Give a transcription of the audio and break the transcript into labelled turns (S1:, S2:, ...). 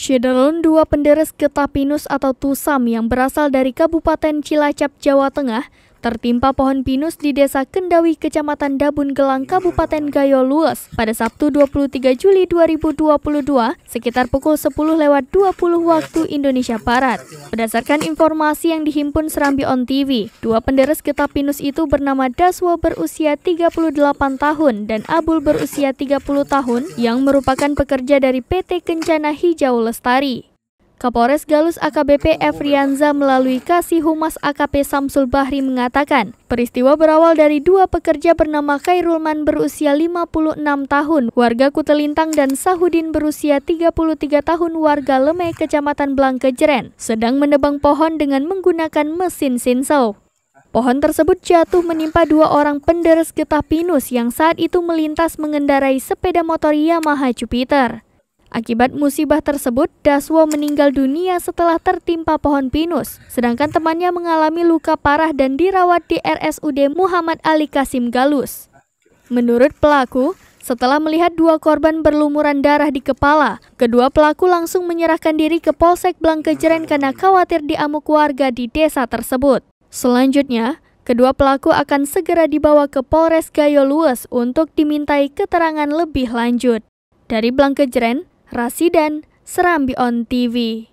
S1: Syedelon, dua penderes getah pinus atau tusam yang berasal dari Kabupaten Cilacap, Jawa Tengah, tertimpa pohon pinus di Desa Kendawi, Kecamatan Dabun Gelang, Kabupaten Gayo Luas pada Sabtu 23 Juli 2022 sekitar pukul 10 lewat 20 waktu Indonesia Barat. Berdasarkan informasi yang dihimpun Serambi On TV, dua penderes getah pinus itu bernama Daswo berusia 38 tahun dan Abul berusia 30 tahun yang merupakan pekerja dari PT Kencana Hijau Lestari. Kapolres Galus AKBP Efrianza melalui Kasih Humas AKP Samsul Bahri mengatakan, peristiwa berawal dari dua pekerja bernama Khairulman berusia 56 tahun, warga Kutelintang dan Sahudin berusia 33 tahun warga Lemeh Kecamatan Blangkejeren, sedang menebang pohon dengan menggunakan mesin sinso. Pohon tersebut jatuh menimpa dua orang penderes getah pinus yang saat itu melintas mengendarai sepeda motor Yamaha Jupiter. Akibat musibah tersebut, Daswo meninggal dunia setelah tertimpa pohon pinus, sedangkan temannya mengalami luka parah dan dirawat di RSUD Muhammad Ali Kasim Galus. Menurut pelaku, setelah melihat dua korban berlumuran darah di kepala, kedua pelaku langsung menyerahkan diri ke Polsek Blangkejeren karena khawatir diamuk warga di desa tersebut. Selanjutnya, kedua pelaku akan segera dibawa ke Polres Gayo Lues untuk dimintai keterangan lebih lanjut. Dari Blangkejeren, Rasidan Serambi on TV.